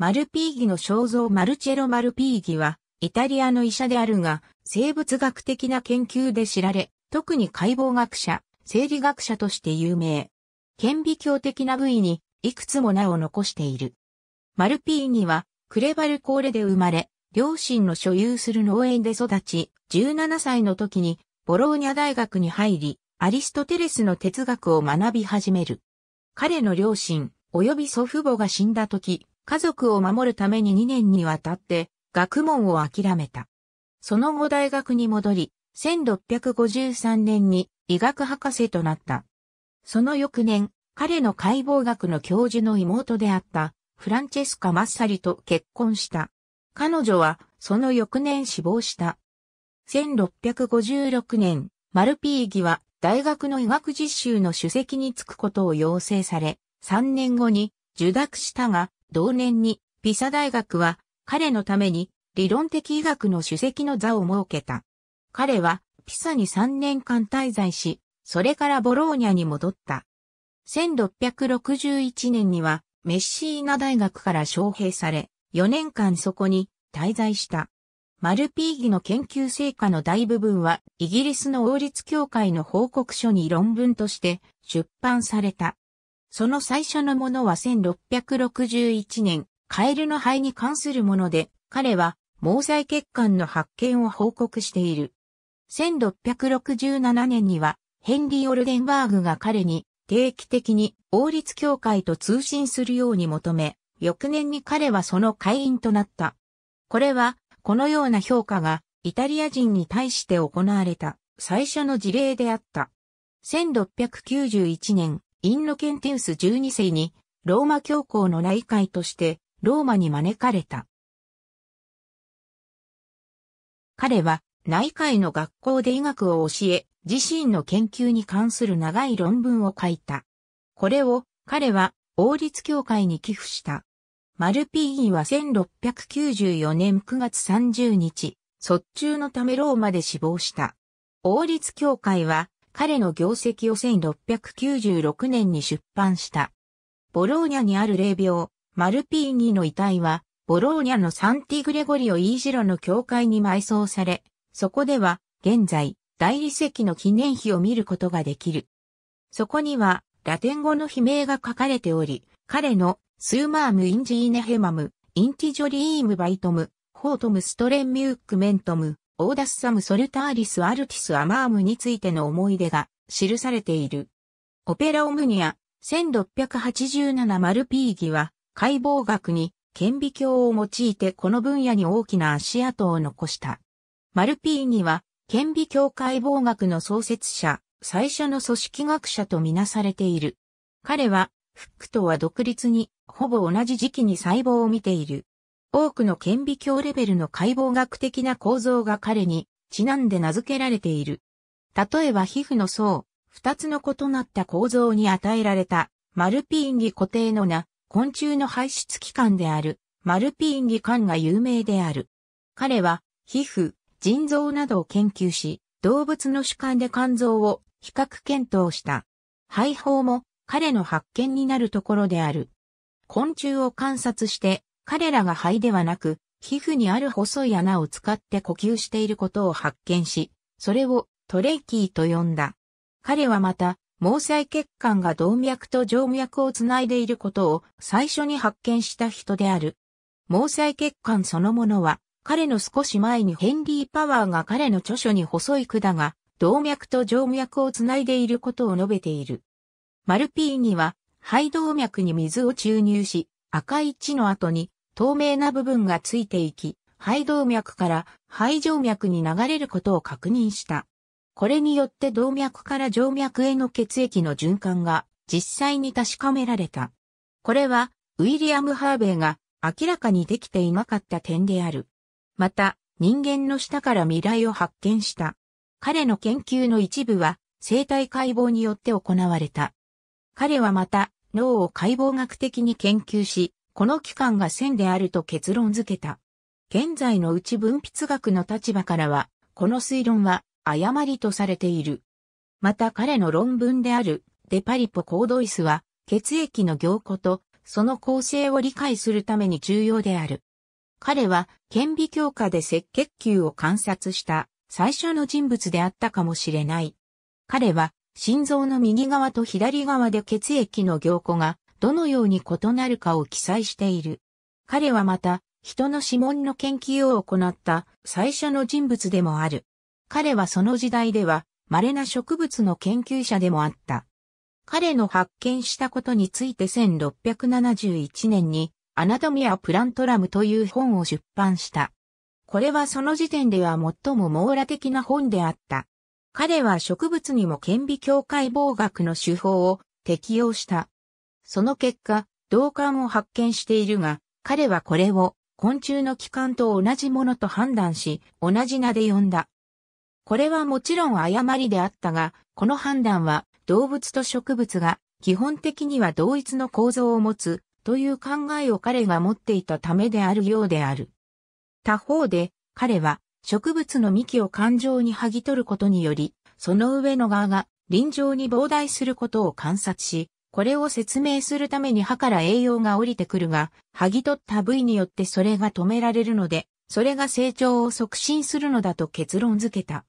マルピーギの肖像マルチェロ・マルピーギは、イタリアの医者であるが、生物学的な研究で知られ、特に解剖学者、生理学者として有名。顕微鏡的な部位に、いくつも名を残している。マルピーギは、クレバルコーレで生まれ、両親の所有する農園で育ち、17歳の時に、ボローニャ大学に入り、アリストテレスの哲学を学び始める。彼の両親、及び祖父母が死んだ時、家族を守るために2年にわたって学問を諦めた。その後大学に戻り、1653年に医学博士となった。その翌年、彼の解剖学の教授の妹であったフランチェスカ・マッサリと結婚した。彼女はその翌年死亡した。1656年、マルピーギは大学の医学実習の主席に就くことを要請され、3年後に受諾したが、同年にピサ大学は彼のために理論的医学の主席の座を設けた。彼はピサに3年間滞在し、それからボローニャに戻った。1661年にはメッシーナ大学から招聘され、4年間そこに滞在した。マルピーギの研究成果の大部分はイギリスの王立協会の報告書に論文として出版された。その最初のものは1661年、カエルの肺に関するもので、彼は毛細血管の発見を報告している。1667年には、ヘンリー・オルデンバーグが彼に定期的に王立協会と通信するように求め、翌年に彼はその会員となった。これは、このような評価がイタリア人に対して行われた最初の事例であった。1691年、インノケンテウス12世に、ローマ教皇の内会として、ローマに招かれた。彼は、内会の学校で医学を教え、自身の研究に関する長い論文を書いた。これを、彼は、王立教会に寄付した。マルピーギは1694年9月30日、卒中のためローマで死亡した。王立教会は彼の業績を1696年に出版した。ボローニャにある霊廟、マルピーニの遺体は、ボローニャのサンティグレゴリオ・イージロの教会に埋葬され、そこでは、現在、大理石の記念碑を見ることができる。そこには、ラテン語の悲鳴が書かれており、彼の、スーマーム・インジーネヘマム、インティジョリーム・バイトム、ホートム・ストレンミュック・メントム、オーダスサム・ソルターリス・アルティス・アマームについての思い出が記されている。オペラ・オムニア、1687マルピーギは、解剖学に顕微鏡を用いてこの分野に大きな足跡を残した。マルピーギは、顕微鏡解剖学の創設者、最初の組織学者とみなされている。彼は、フックとは独立に、ほぼ同じ時期に細胞を見ている。多くの顕微鏡レベルの解剖学的な構造が彼にちなんで名付けられている。例えば皮膚の層、二つの異なった構造に与えられた、マルピーンギ固定の名、昆虫の排出器官である、マルピーンギ管が有名である。彼は、皮膚、腎臓などを研究し、動物の主観で肝臓を比較検討した。肺胞も彼の発見になるところである。昆虫を観察して彼らが肺ではなく、皮膚にある細い穴を使って呼吸していることを発見し、それをトレイキーと呼んだ。彼はまた、毛細血管が動脈と静脈をつないでいることを最初に発見した人である。毛細血管そのものは、彼の少し前にヘンリー・パワーが彼の著書に細い管が動脈と静脈をつないでいることを述べている。マルピーニは肺動脈に水を注入し、赤い血の後に透明な部分がついていき、肺動脈から肺静脈に流れることを確認した。これによって動脈から静脈への血液の循環が実際に確かめられた。これはウィリアム・ハーベイが明らかにできていなかった点である。また、人間の下から未来を発見した。彼の研究の一部は生体解剖によって行われた。彼はまた脳を解剖学的に研究し、この期間が線であると結論付けた。現在の内分泌学の立場からは、この推論は誤りとされている。また彼の論文であるデパリポコードイスは、血液の凝固とその構成を理解するために重要である。彼は、顕微鏡下で赤血球を観察した最初の人物であったかもしれない。彼は、心臓の右側と左側で血液の凝固がどのように異なるかを記載している。彼はまた、人の指紋の研究を行った最初の人物でもある。彼はその時代では稀な植物の研究者でもあった。彼の発見したことについて1671年にアナトミア・プラントラムという本を出版した。これはその時点では最も網羅的な本であった。彼は植物にも顕微鏡解剖学の手法を適用した。その結果、銅管を発見しているが、彼はこれを昆虫の器官と同じものと判断し、同じ名で呼んだ。これはもちろん誤りであったが、この判断は動物と植物が基本的には同一の構造を持つという考えを彼が持っていたためであるようである。他方で彼は植物の幹を感情に剥ぎ取ることにより、その上の側が臨場に膨大することを観察し、これを説明するために歯から栄養が降りてくるが、剥ぎ取った部位によってそれが止められるので、それが成長を促進するのだと結論付けた。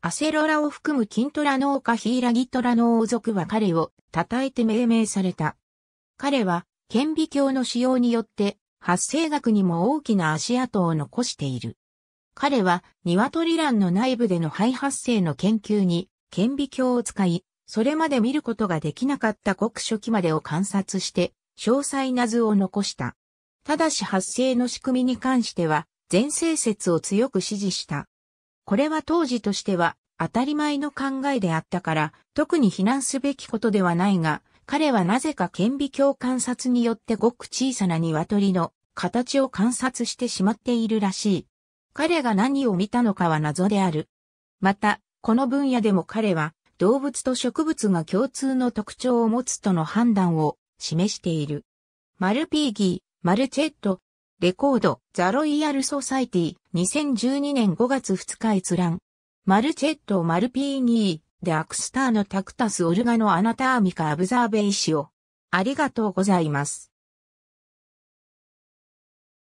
アセロラを含むキントラ農家ヒイラギトラ農族は彼を称えて命名された。彼は、顕微鏡の使用によって、発生学にも大きな足跡を残している。彼は、鶏卵の内部での肺発生の研究に、顕微鏡を使い、それまで見ることができなかった国書記までを観察して、詳細な図を残した。ただし発生の仕組みに関しては、前世説を強く支持した。これは当時としては当たり前の考えであったから、特に非難すべきことではないが、彼はなぜか顕微鏡観察によってごく小さな鶏の形を観察してしまっているらしい。彼が何を見たのかは謎である。また、この分野でも彼は動物と植物が共通の特徴を持つとの判断を示している。マルピーギー、マルチェット、レコード、ザロイヤルソサイティ、2012年5月2日閲覧。マルチェット・マルピーギー、でアクスターのタクタス・オルガのアナターミカ・アブザーベイシオ。ありがとうございます。